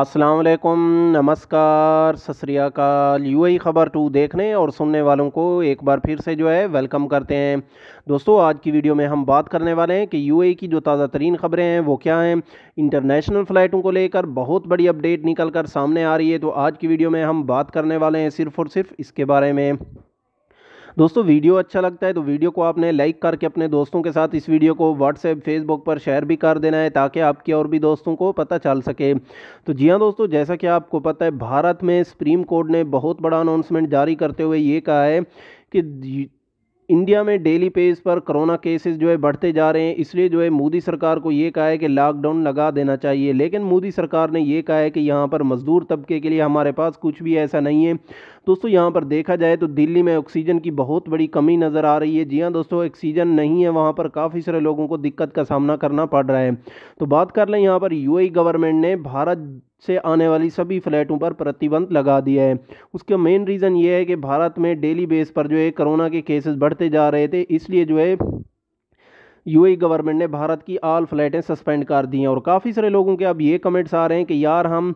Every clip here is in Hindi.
असलकुम नमस्कार सतरियाकाल यू आई ख़बर टू देखने और सुनने वालों को एक बार फिर से जो है वेलकम करते हैं दोस्तों आज की वीडियो में हम बात करने वाले हैं कि यूएई की जो ताज़ा तरीन ख़बरें हैं वो क्या हैं इंटरनेशनल फ़्लाइटों को लेकर बहुत बड़ी अपडेट निकल कर सामने आ रही है तो आज की वीडियो में हम बात करने वाले हैं सिर्फ़ और सिर्फ इसके बारे में दोस्तों वीडियो अच्छा लगता है तो वीडियो को आपने लाइक करके अपने दोस्तों के साथ इस वीडियो को व्हाट्सएप फेसबुक पर शेयर भी कर देना है ताकि आपके और भी दोस्तों को पता चल सके तो जी हाँ दोस्तों जैसा कि आपको पता है भारत में सुप्रीम कोर्ट ने बहुत बड़ा अनाउंसमेंट जारी करते हुए ये कहा है कि इंडिया में डेली पेज पर कोरोना केसेस जो है बढ़ते जा रहे हैं इसलिए जो है मोदी सरकार को ये कहा है कि लॉकडाउन लगा देना चाहिए लेकिन मोदी सरकार ने ये कहा है कि यहाँ पर मजदूर तबके के लिए हमारे पास कुछ भी ऐसा नहीं है दोस्तों यहाँ पर देखा जाए तो दिल्ली में ऑक्सीजन की बहुत बड़ी कमी नज़र आ रही है जी हाँ दोस्तों ऑक्सीजन नहीं है वहाँ पर काफ़ी सारे लोगों को दिक्कत का सामना करना पड़ रहा है तो बात कर लें यहाँ पर यू गवर्नमेंट ने भारत से आने वाली सभी फ्लैटों पर प्रतिबंध लगा दिया है उसका मेन रीज़न ये है कि भारत में डेली बेस पर जो है कोरोना के केसेस बढ़ते जा रहे थे इसलिए जो है यूएई गवर्नमेंट e ने भारत की आल फ्लैटें सस्पेंड कर दी हैं और काफ़ी सारे लोगों के अब ये कमेंट्स आ रहे हैं कि यार हम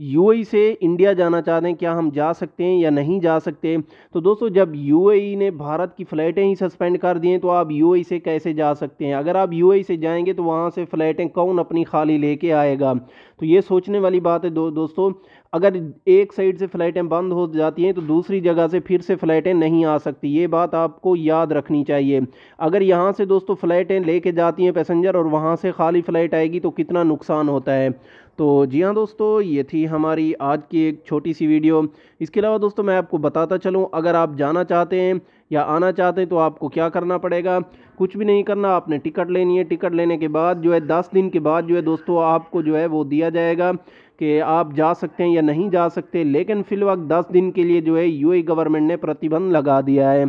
यूएई से इंडिया जाना चाहते हैं क्या हम जा सकते हैं या नहीं जा सकते तो दोस्तों जब यूएई ने भारत की फ़्लाइटें ही सस्पेंड कर दी हैं तो आप यूएई से कैसे जा सकते हैं अगर आप यूएई से जाएंगे तो वहाँ से फ़्लाइटें कौन अपनी खाली लेके आएगा तो ये सोचने वाली बात है दो दोस्तों अगर एक साइड से फ़्लाइटें बंद हो जाती हैं तो दूसरी जगह से फिर से फ़्लाइटें नहीं आ सकती ये बात आपको याद रखनी चाहिए अगर यहाँ से दोस्तों फ़्लाइटें लेके जाती हैं पैसेंजर और वहाँ से खाली फ़्लाइट आएगी तो कितना नुकसान होता है तो जी हाँ दोस्तों ये थी हमारी आज की एक छोटी सी वीडियो इसके अलावा दोस्तों मैं आपको बताता चलूँ अगर आप जाना चाहते हैं या आना चाहते हैं तो आपको क्या करना पड़ेगा कुछ भी नहीं करना आपने टिकट लेनी है टिकट लेने के बाद जो है दस दिन के बाद जो है दोस्तों आपको जो है वो दिया जाएगा कि आप जा सकते हैं या नहीं जा सकते लेकिन फ़िलहाल दस दिन के लिए जो है यू गवर्नमेंट ने प्रतिबंध लगा दिया है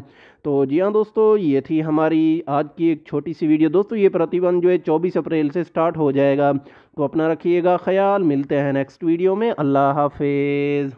तो जी हाँ दोस्तों ये थी हमारी आज की एक छोटी सी वीडियो दोस्तों ये प्रतिबंध जो है चौबीस अप्रैल से स्टार्ट हो जाएगा तो अपना रखिएगा ख्याल मिलते हैं नेक्स्ट वीडियो में अल्लाह हाफिज़